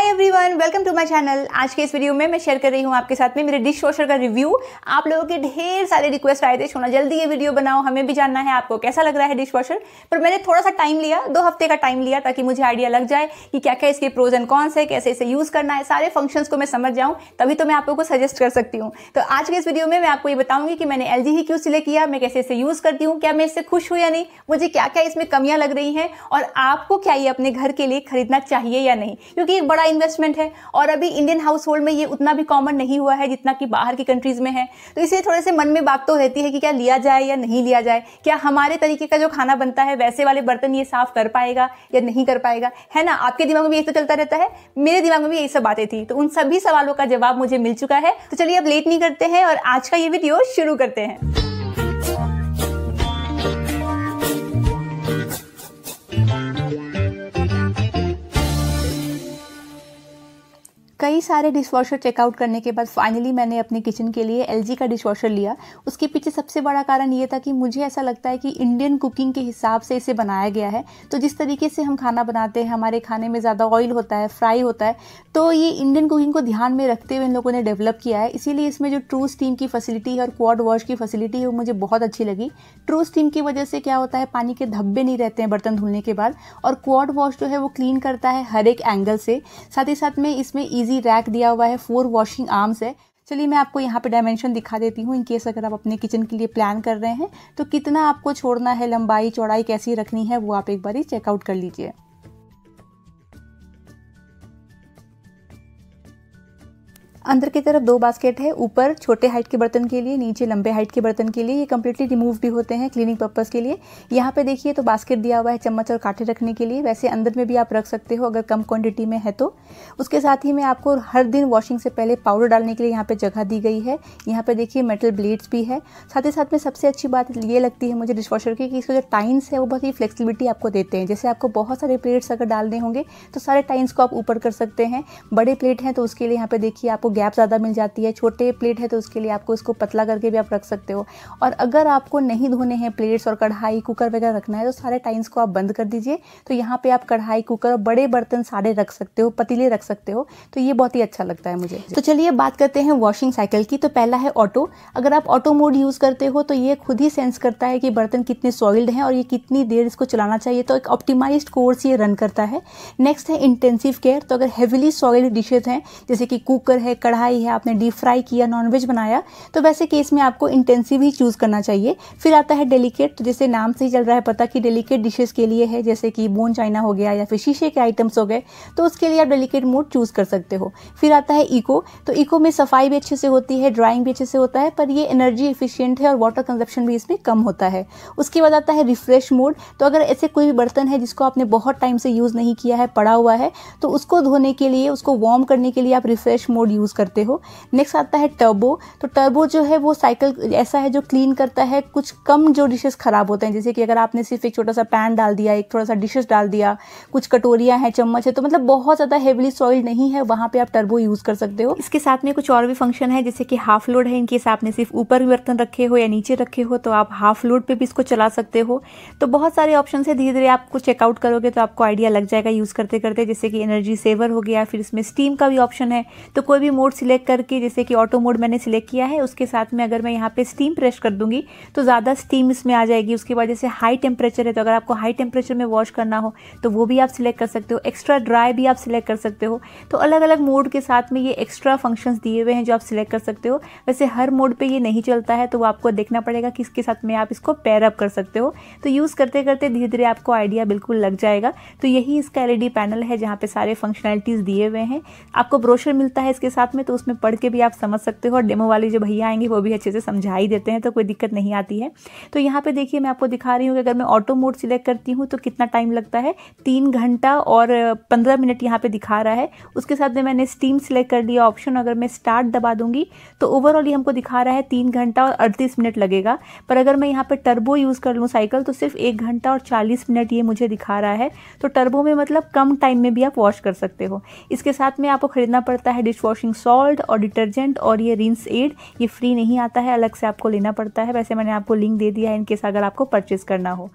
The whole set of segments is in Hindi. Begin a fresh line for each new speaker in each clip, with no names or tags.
hi everyone welcome to my channel आज के इस वीडियो में मैं शेयर कर रही हूँ आपके साथ में मेरे डिश वॉशर का रिव्यू आप लोगों के ढेर सारे रिक्वेस्ट आए थे सोना जल्दी ये वीडियो बनाओ हमें भी जानना है आपको कैसा लग रहा है डिश वॉशर पर मैंने थोड़ा सा टाइम लिया दो हफ्ते का टाइम लिया ताकि मुझे आइडिया लग जाए कि क्या क्या इसके प्रोज एंड कॉन्स है कैसे इसे यूज़ करना है सारे फंक्शन को मैं समझ जाऊँ तभी तो मैं आप लोग को सजेस्ट कर सकती हूँ तो आज के इस वीडियो में मैं आपको ये बताऊंगी कि मैंने एल ही क्यों सिलेक्ट किया मैं कैसे इसे यूज़ करती हूँ क्या मैं इससे खुश हूँ या नहीं मुझे क्या क्या इसमें कमियाँ लग रही हैं और आपको क्या ये अपने घर के लिए खरीदना चाहिए या नहीं क्योंकि एक बड़ा इन्वेस्टमेंट है और अभी इंडियन हाउस होल्ड में ये उतना भी कॉमन नहीं हुआ है जितना कि बाहर की कंट्रीज़ में है तो इसलिए थोड़े से मन में बात तो रहती है कि क्या लिया जाए या नहीं लिया जाए क्या हमारे तरीके का जो खाना बनता है वैसे वाले बर्तन ये साफ़ कर पाएगा या नहीं कर पाएगा है ना आपके दिमाग में भी यही तो चलता रहता है मेरे दिमाग में भी यही सब बातें थी तो उन सभी सवालों का जवाब मुझे मिल चुका है तो चलिए अब लेट नहीं करते हैं और आज का ये वीडियो शुरू करते हैं कई सारे वॉशर चेकआउट करने के बाद फाइनली मैंने अपने किचन के लिए एल का वॉशर लिया उसके पीछे सबसे बड़ा कारण ये था कि मुझे ऐसा लगता है कि इंडियन कुकिंग के हिसाब से इसे बनाया गया है तो जिस तरीके से हम खाना बनाते हैं हमारे खाने में ज़्यादा ऑयल होता है फ्राई होता है तो ये इंडियन कुकिंग को ध्यान में रखते हुए इन लोगों ने डेवलप किया है इसीलिए इसमें जो ट्रू स्टीम की फैसिलिटी है और क्वाड वॉश की फैसिलिटी है वो मुझे बहुत अच्छी लगी ट्रू स्टीम की वजह से क्या होता है पानी के धब्बे नहीं रहते हैं बर्तन धुलने के बाद और क्वाड वॉश जो है वो क्लीन करता है हर एक एंगल से साथ ही साथ में इसमें ईजी रैक दिया हुआ है फोर वॉशिंग आर्म्स है चलिए मैं आपको यहाँ पे डायमेंशन दिखा देती हूँ इनकेस अगर आप अपने किचन के लिए प्लान कर रहे हैं तो कितना आपको छोड़ना है लंबाई चौड़ाई कैसी रखनी है वो आप एक बार ही चेकआउट कर लीजिए अंदर की तरफ दो बास्केट है ऊपर छोटे हाइट के बर्तन के लिए नीचे लंबे हाइट के बर्तन के लिए ये कम्प्लीटली रिमूव भी होते हैं क्लीनिंग पर्पज़ के लिए यहाँ पे देखिए तो बास्केट दिया हुआ है चम्मच और काटे रखने के लिए वैसे अंदर में भी आप रख सकते हो अगर कम क्वांटिटी में है तो उसके साथ ही मैं आपको हर दिन वॉशिंग से पहले पाउडर डालने के लिए यहाँ पर जगह दी गई है यहाँ पर देखिए मेटल ब्लेड्स भी है साथ ही साथ में सबसे अच्छी बात ये लगती है मुझे डिशवॉशर की कि इसका जो टाइन्स है वो बहुत ही फ्लेक्सीबिलिटी आपको देते हैं जैसे आपको बहुत सारे प्लेट्स अगर डालने होंगे तो सारे टाइन्स को आप ऊपर कर सकते हैं बड़े प्लेट हैं तो उसके लिए यहाँ पर देखिए आपको गैप ज़्यादा मिल जाती है छोटे प्लेट है तो उसके लिए आपको इसको पतला करके भी आप रख सकते हो और अगर आपको नहीं धोने हैं प्लेट्स और कढ़ाई कुकर वगैरह रखना है तो सारे टाइम्स को आप बंद कर दीजिए तो यहाँ पर आप कढ़ाई कुकर और बड़े बर्तन सारे रख सकते हो पतीले रख सकते हो तो ये बहुत ही अच्छा लगता है मुझे तो चलिए बात करते हैं वॉशिंग साइकिल की तो पहला है ऑटो अगर आप ऑटो मोड यूज़ करते हो तो ये खुद ही सेंस करता है कि बर्तन कितने सॉइल्ड हैं और ये कितनी देर इसको चलाना चाहिए तो एक ऑप्टिमाइज कोर्स ये रन करता है नेक्स्ट है इंटेंसिव केयर तो अगर हैविली सॉइल्ड डिशेज हैं जैसे कि कुकर है कढ़ाई है आपने डीप फ्राई किया नॉनवेज बनाया तो वैसे केस में आपको इंटेंसिव ही चूज़ करना चाहिए फिर आता है डेलीकेट तो जैसे नाम से ही चल रहा है पता कि डेलीकेट डिशेज़ के लिए है जैसे कि बोन चाइना हो गया या फिर शीशे के आइटम्स हो गए तो उसके लिए आप डेलीकेट मोड चूज़ कर सकते हो फिर आता है इको तो इको में सफाई भी अच्छे से होती है ड्राइंग भी अच्छे से होता है पर ये एनर्जी इफिशियंट है और वाटर कंजप्शन भी इसमें कम होता है उसके बाद आता है रिफ्रेश मोड तो अगर ऐसे कोई भी बर्तन है जिसको आपने बहुत टाइम से यूज़ नहीं किया है पड़ा हुआ है तो उसको धोने के लिए उसको वार्म करने के लिए आप रिफ्रेश मोड यूज़ यूज़ करते हो नेक्स्ट आता है टर्बो तो टर्बो जो है वो साइकिल ऐसा है जो क्लीन करता है कुछ कम जो डिशेस ख़राब होते हैं जैसे कि अगर आपने सिर्फ एक छोटा सा पैन डाल दिया एक थोड़ा सा डिशेस डाल दिया कुछ कटोरियाँ हैं चम्मच है तो मतलब बहुत ज़्यादा हेवली सॉइल नहीं है वहाँ पर आप टर्बो यूज़ कर सकते हो इसके साथ में कुछ और भी फंक्शन है जैसे कि हाफ लोड है इनकेस आपने सिर्फ ऊपर भी बर्तन रखे हो या नीचे रखे हो तो आप हाफ लोड पर भी इसको चला सकते हो तो बहुत सारे ऑप्शन है धीरे धीरे आपको चेकआउट करोगे तो आपको आइडिया लग जाएगा यूज़ करते करते जैसे कि एनर्जी सेवर हो गया फिर इसमें स्टीम का भी ऑप्शन है तो कोई भी मोड सिलेक्ट करके जैसे कि ऑटो मोड मैंने सिलेक्ट किया है उसके साथ में अगर मैं यहाँ पे स्टीम प्रेस कर दूंगी तो ज़्यादा स्टीम इसमें आ जाएगी उसके बाद जैसे हाई टेम्परेचर है तो अगर आपको हाई टेम्परेचर में वॉश करना हो तो वो भी आप सिलेक्ट कर सकते हो एक्स्ट्रा ड्राई भी आप सिलेक्ट कर सकते हो तो अलग अलग मोड के साथ में ये एक्स्ट्रा फंक्शंस दिए हुए हैं जो आप सिलेक्ट कर सकते हो वैसे हर मोड पर ये नहीं चलता है तो वो आपको देखना पड़ेगा कि इसके साथ में आप इसको पैरअप कर सकते हो तो यूज़ करते करते धीरे धीरे आपको आइडिया बिल्कुल लग जाएगा तो यही इसका एल पैनल है जहाँ पर सारे फंक्शनैलिटीज़ दिए हुए हैं आपको ब्रोशर मिलता है इसके साथ साथ में तो उसमें पढ़ के भी आप समझ सकते हो और डेमो वाले जो भैया आएंगे वो भी अच्छे से समझा ही देते हैं तो कोई दिक्कत नहीं आती है तो यहाँ पे देखिए मैं आपको दिखा रही हूँ कि अगर मैं ऑटो मोड सिलेक्ट करती हूँ तो कितना टाइम लगता है तीन घंटा और पंद्रह मिनट यहाँ पर दिखा रहा है उसके साथ में मैंने स्टीम सिलेक्ट कर लिया ऑप्शन अगर मैं स्टार्ट दबा दूंगी तो ओवरऑल ये हमको दिखा रहा है तीन घंटा और अड़तीस मिनट लगेगा पर अगर मैं यहाँ पर टर्बो यूज़ कर लूँ साइकिल तो सिर्फ एक घंटा और चालीस मिनट ये मुझे दिखा रहा है तो टर्बो में मतलब कम टाइम में भी आप वॉश कर सकते हो इसके साथ में आपको खरीदना पड़ता है डिश वॉशिंग सॉल्ट और डिटर्जेंट और ये रिंस एड ये फ्री नहीं आता है अलग से आपको लेना पड़ता है वैसे मैंने आपको लिंक दे दिया है इनकेस अगर आपको परचेज़ करना हो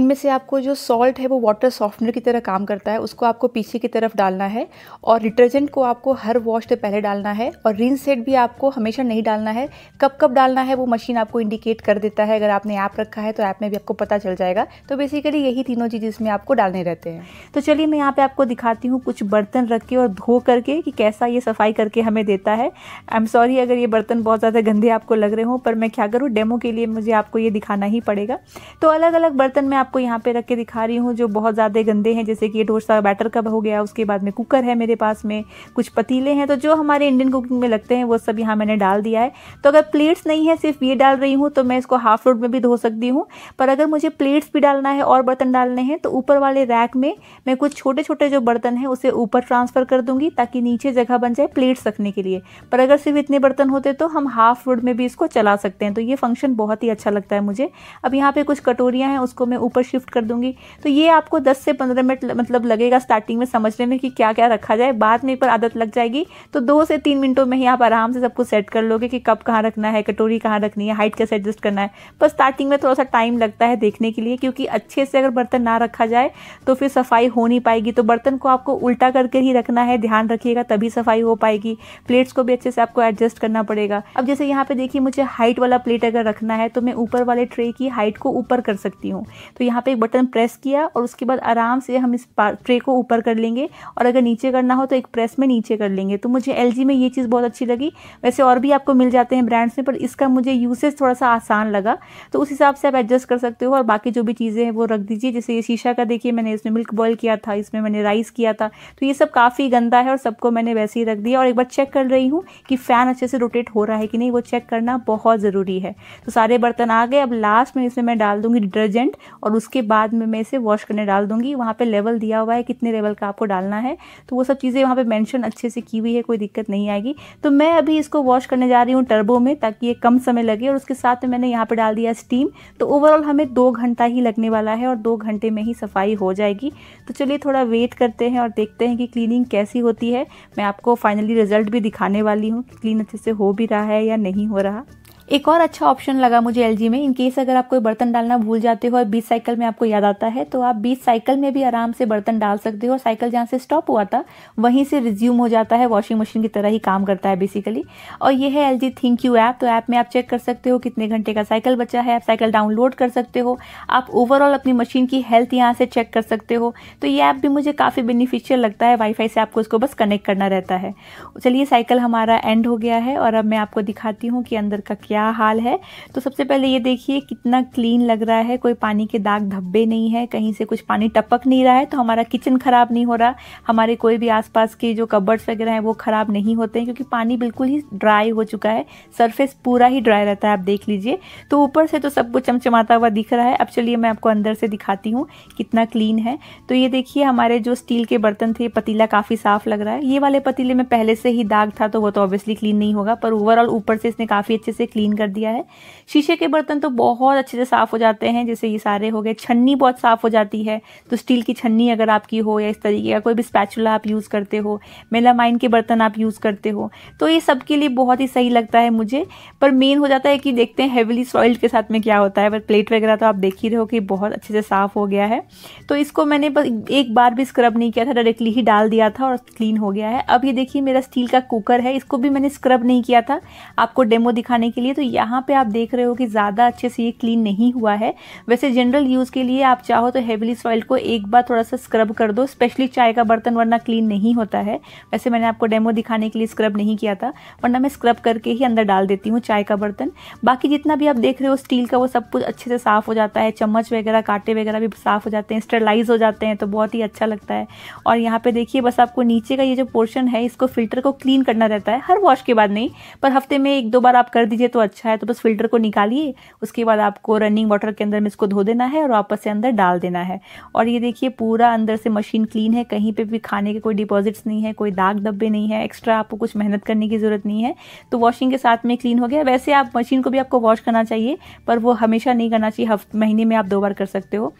इनमें से आपको जो सॉल्ट है वो वाटर सॉफ्टनर की तरह काम करता है उसको आपको पीछे की तरफ डालना है और डिटर्जेंट को आपको हर वॉश से पहले डालना है और रिंस एड भी आपको हमेशा नहीं डालना है कब कब डालना है वो मशीन आपको इंडिकेट कर देता है अगर आपने ऐप रखा है तो ऐप में भी आपको पता चल जाएगा तो बेसिकली यही तीनों चीज़ इसमें आपको डालने रहते हैं तो चलिए मैं यहाँ पे आपको दिखाती हूँ कुछ बर्तन रख के और धो करके कि कैसा ये सफाई करके हमें देता है आई एम सॉरी अगर ये बर्तन बहुत ज़्यादा गंदे आपको लग रहे हों पर मैं क्या करूँ डेमो के लिए मुझे आपको ये दिखाना ही पड़ेगा तो अलग अलग बर्तन मैं आपको यहाँ पर रख के दिखा रही हूँ जो बहुत ज़्यादा गंदे हैं जैसे कि ये डोसा बैटर कब हो गया उसके बाद में कुकर है मेरे पास में कुछ पतीले हैं तो जो हमारे इंडियन कुकिंग में लगते हैं वो सब यहाँ मैंने डाल दिया है तो अगर प्लेट्स नहीं है सिर्फ ये डाल रही हूँ तो मैं इसको हाफ रोड में भी धो सकती हूँ पर अगर मुझे प्लेट्स भी डालना है और बर्तन डालने हैं तो ऊपर वाले रैक में मैं कुछ छोटे छोटे जो बर्तन हैं उसे ऊपर ट्रांसफ़र कर दूँगी ताकि नीचे जगह बन जाए प्लेट्स रख रखने के लिए पर अगर सिर्फ इतने बर्तन होते तो हम हाफ वुड में भी इसको चला सकते हैं तो ये फंक्शन बहुत ही अच्छा लगता है मुझे अब यहाँ पे कुछ कटोरियाँ हैं उसको मैं ऊपर शिफ्ट कर दूंगी तो ये आपको दस से पंद्रह मिनट मतलब लगेगा स्टार्टिंग में समझने में कि क्या क्या रखा जाए बाद में एक बार आदत लग जाएगी तो दो से तीन मिनटों में ही आप आराम से सबको सेट कर लोगे कि कप कहाँ रखना है कटोरी कहाँ रखनी है हाइट कैसे एडजस्ट करना है पर स्टार्टिंग में थोड़ा सा टाइम लगता है देखने के लिए क्योंकि अच्छे से अगर बर्तन ना रखा जाए तो फिर सफाई हो नहीं पाएगी तो बर्तन को आपको उल्टा करके ही रखना है ध्यान रखिएगा तभी सफाई हो पाएगी प्लेट्स को भी अच्छे से आपको एडजस्ट करना पड़ेगा अब जैसे यहाँ पे देखिए मुझे हाइट वाला प्लेट अगर रखना है तो मैं ऊपर वाले ट्रे की हाइट को ऊपर कर सकती हूँ तो यहाँ पे एक बटन प्रेस किया और उसके बाद आराम से हम इस ट्रे को ऊपर कर लेंगे और अगर नीचे करना हो तो एक प्रेस में नीचे कर लेंगे तो मुझे एल में ये चीज़ बहुत अच्छी लगी वैसे और भी आपको मिल जाते हैं ब्रांड्स में पर इसका मुझे यूसेज थोड़ा सा आसान लगा तो उस हिसाब से आप एडजस्ट कर सकते हो और बाकी जो भी चीज़ें हैं वो रख दीजिए जैसे ये शीशा का देखिए मैंने इसमें मिल्क बॉयल किया था इसमें मैंने राइस किया था तो ये सब काफ़ी गंदा है और सबको मैंने वैसे ही रख दिया और एक बार चेक कर रही हूँ कि फ़ैन अच्छे से रोटेट हो रहा है कि नहीं वो चेक करना बहुत ज़रूरी है तो सारे बर्तन आ गए अब लास्ट में इसमें मैं डाल दूँगी डिटर्जेंट और उसके बाद में मैं इसे वॉश करने डाल दूँगी वहाँ पर लेवल दिया हुआ है कितने लेवल का आपको डालना है तो वो सब चीज़ें वहाँ पर मैंशन अच्छे से की हुई है कोई दिक्कत नहीं आएगी तो मैं अभी इसको वॉश करने जा रही हूँ टर्बो में ताकि ये कम समय लगे और उसके साथ में मैंने यहाँ पर डाल दिया स्टीम तो ओवरऑल हमें दो घंटा ही लगने वाला है और दो घंटे में ही सफाई हो जाएगी तो चलिए थोड़ा वेट करते हैं और देखते हैं कि क्लीनिंग कैसी होती है मैं आपको फाइनली रिजल्ट रिज़ल्ट भी दिखाने वाली हूँ क्लीन अच्छे से हो भी रहा है या नहीं हो रहा एक और अच्छा ऑप्शन लगा मुझे एल में इन केस अगर आप कोई बर्तन डालना भूल जाते हो और बीच साइकिल में आपको याद आता है तो आप बीच साइकिल में भी आराम से बर्तन डाल सकते हो और साइकिल जहाँ से स्टॉप हुआ था वहीं से रिज्यूम हो जाता है वॉशिंग मशीन की तरह ही काम करता है बेसिकली और यह है एल जी थिंक यू ऐप तो ऐप में आप चेक कर सकते हो कितने घंटे का साइकिल बचा है आप साइकिल डाउनलोड कर सकते हो आप ओवरऑल अपनी मशीन की हेल्थ यहाँ से चेक कर सकते हो तो ये ऐप भी मुझे काफ़ी बेनिफिशियल लगता है वाईफाई से आपको इसको बस कनेक्ट करना रहता है चलिए साइकिल हमारा एंड हो गया है और अब मैं आपको दिखाती हूँ कि अंदर का क्या क्या हाल है तो सबसे पहले ये देखिए कितना क्लीन लग रहा है कोई पानी के दाग धब्बे नहीं है कहीं से कुछ पानी टपक नहीं रहा है तो हमारा किचन ख़राब नहीं हो रहा हमारे कोई भी आसपास के जो कबर्ड्स वगैरह हैं वो ख़राब नहीं होते हैं क्योंकि पानी बिल्कुल ही ड्राई हो चुका है सरफेस पूरा ही ड्राई रहता है आप देख लीजिए तो ऊपर से तो सब कुछ चमचमाता हुआ दिख रहा है अब चलिए मैं आपको अंदर से दिखाती हूँ कितना क्लीन है तो ये देखिए हमारे जो स्टील के बर्तन थे पतीला काफ़ी साफ़ लग रहा है ये वाले पतीले में पहले से ही दाग था तो वो तो ऑब्वियसली क्लीन नहीं होगा पर ओवरऑल ऊपर से इसने काफ़ी अच्छे से क्लीन क्लीन कर दिया है शीशे के बर्तन तो बहुत अच्छे से साफ़ हो जाते हैं जैसे ये सारे हो गए छन्नी बहुत साफ़ हो जाती है तो स्टील की छन्नी अगर आपकी हो या इस तरीके का कोई भी स्पैचुला आप यूज़ करते हो मेलामाइन के बर्तन आप यूज़ करते हो तो ये सब के लिए बहुत ही सही लगता है मुझे पर मेन हो जाता है कि देखते हैं हेविली सॉइल्ड के साथ में क्या होता है पर प्लेट वगैरह तो आप देख ही रहे हो कि बहुत अच्छे से साफ़ हो गया है तो इसको मैंने बस एक बार भी स्क्रब नहीं किया था डायरेक्टली ही डाल दिया था और क्लीन हो गया है अब ये देखिए मेरा स्टील का कुकर है इसको भी मैंने स्क्रब नहीं किया था आपको डेमो दिखाने के लिए तो यहाँ पे आप देख रहे हो कि ज़्यादा अच्छे से ये क्लीन नहीं हुआ है वैसे जनरल यूज़ के लिए आप चाहो तो हेवली सॉइल को एक बार थोड़ा सा स्क्रब कर दो स्पेशली चाय का बर्तन वरना क्लीन नहीं होता है वैसे मैंने आपको डेमो दिखाने के लिए स्क्रब नहीं किया था वरना मैं स्क्रब करके ही अंदर डाल देती हूँ चाय का बर्तन बाकी जितना भी आप देख रहे हो स्टील का वो सब कुछ अच्छे से साफ़ हो जाता है चम्मच वगैरह कांटे वगैरह भी साफ़ हो जाते हैं स्टरलाइज हो जाते हैं तो बहुत ही अच्छा लगता है और यहाँ पे देखिए बस आपको नीचे का ये जो पोर्शन है इसको फिल्टर को क्लीन करना रहता है हर वॉश के बाद नहीं पर हफ्ते में एक दो बार आप कर दीजिए तो अच्छा है तो बस फिल्टर को निकालिए उसके बाद आपको रनिंग वाटर के अंदर में इसको धो देना है और वापस से अंदर डाल देना है और ये देखिए पूरा अंदर से मशीन क्लीन है कहीं पर भी खाने के कोई डिपॉजिट्स नहीं है कोई दाग धब्बे नहीं है एक्स्ट्रा आपको कुछ मेहनत करने की ज़रूरत नहीं है तो वॉशिंग के साथ में क्लीन हो गया वैसे आप मशीन को भी आपको वॉश करना चाहिए पर वो हमेशा नहीं करना चाहिए हफ्ते महीने में आप दो बार कर सकते हो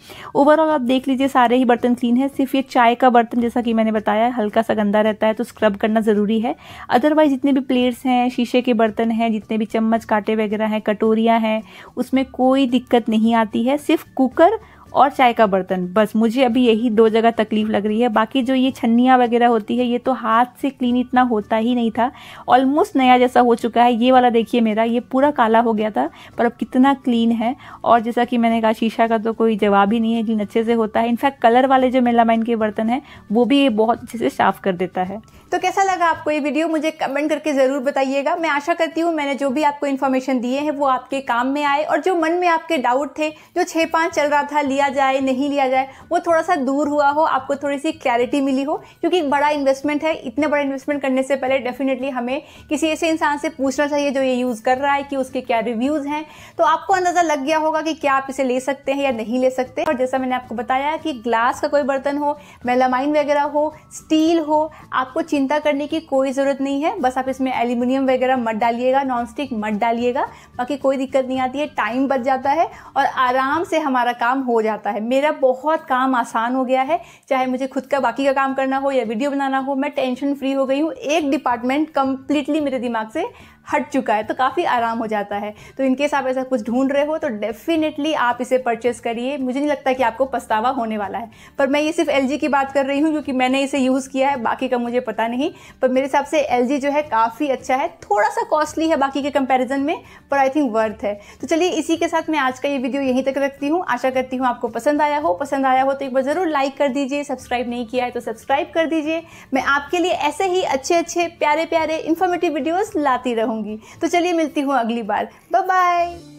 ओवरऑल आप देख लीजिए सारे ही बर्तन क्लीन है सिर्फ ये चाय का बर्तन जैसा कि मैंने बताया हल्का सा गंदा रहता है तो स्क्रब करना ज़रूरी है अदरवाइज जितने भी प्लेट्स हैं शीशे के बर्तन हैं जितने भी चम्मच का कांटे वगैरह हैं कटोरियाँ हैं उसमें कोई दिक्कत नहीं आती है सिर्फ कुकर और चाय का बर्तन बस मुझे अभी यही दो जगह तकलीफ़ लग रही है बाकी जो ये छन्नियाँ वगैरह होती है ये तो हाथ से क्लीन इतना होता ही नहीं था ऑलमोस्ट नया जैसा हो चुका है ये वाला देखिए मेरा ये पूरा काला हो गया था पर अब कितना क्लीन है और जैसा कि मैंने कहा शीशा का तो कोई जवाब ही नहीं है क्लीन अच्छे से होता है इनफैक्ट कलर वाले जो मेलामाइन के बर्तन है वो भी ये बहुत अच्छे से साफ़ कर देता है तो कैसा लगा आपको ये वीडियो मुझे कमेंट करके ज़रूर बताइएगा मैं आशा करती हूँ मैंने जो भी आपको इन्फॉर्मेशन दिए हैं वो आपके काम में आए और जो मन में आपके डाउट थे जो छः पाँच चल रहा था लिया जाए नहीं लिया जाए वो थोड़ा सा दूर हुआ हो आपको थोड़ी सी क्लैरिटी मिली हो क्योंकि एक बड़ा इन्वेस्टमेंट है इतने बड़ा इन्वेस्टमेंट करने से पहले डेफिनेटली हमें किसी ऐसे इंसान से पूछना चाहिए जो ये यूज़ कर रहा है कि उसके क्या रिव्यूज़ हैं तो आपको अंदाज़ा लग गया होगा कि क्या आप इसे ले सकते हैं या नहीं ले सकते और जैसा मैंने आपको बताया कि ग्लास का कोई बर्तन हो मेलामाइन वगैरह हो स्टील हो आपको चिंता करने की कोई ज़रूरत नहीं है बस आप इसमें एल्यूमिनियम वगैरह मत डालिएगा नॉन स्टिक मत डालिएगा बाकी कोई दिक्कत नहीं आती है टाइम बच जाता है और आराम से हमारा काम हो जाता जाता है मेरा बहुत काम आसान हो गया है चाहे मुझे खुद का बाकी का काम करना हो या वीडियो बनाना हो मैं टेंशन फ्री हो गई हूँ एक डिपार्टमेंट कम्प्लीटली मेरे दिमाग से हट चुका है तो काफ़ी आराम हो जाता है तो इनके आप ऐसा कुछ ढूंढ रहे हो तो डेफिनेटली आप इसे परचेस करिए मुझे नहीं लगता कि आपको पछतावा होने वाला है पर मैं ये सिर्फ एल की बात कर रही हूँ क्योंकि मैंने इसे यूज़ किया है बाकी का मुझे पता नहीं पर मेरे हिसाब से एल जो है काफ़ी अच्छा है थोड़ा सा कॉस्टली है बाकी के कंपेरिजन में पर आई थिंक वर्थ है तो चलिए इसी के साथ मैं आज का ये वीडियो यहीं तक रखती हूँ आशा करती हूँ आपको पसंद आया हो पसंद आया हो तो एक बार ज़रूर लाइक कर दीजिए सब्सक्राइब नहीं किया है तो सब्सक्राइब कर दीजिए मैं आपके लिए ऐसे ही अच्छे अच्छे प्यारे प्यारे इन्फॉर्मेटिव वीडियोज़ लाती रहूँगी पाऊँगी तो चलिए मिलती हूँ अगली बार बाय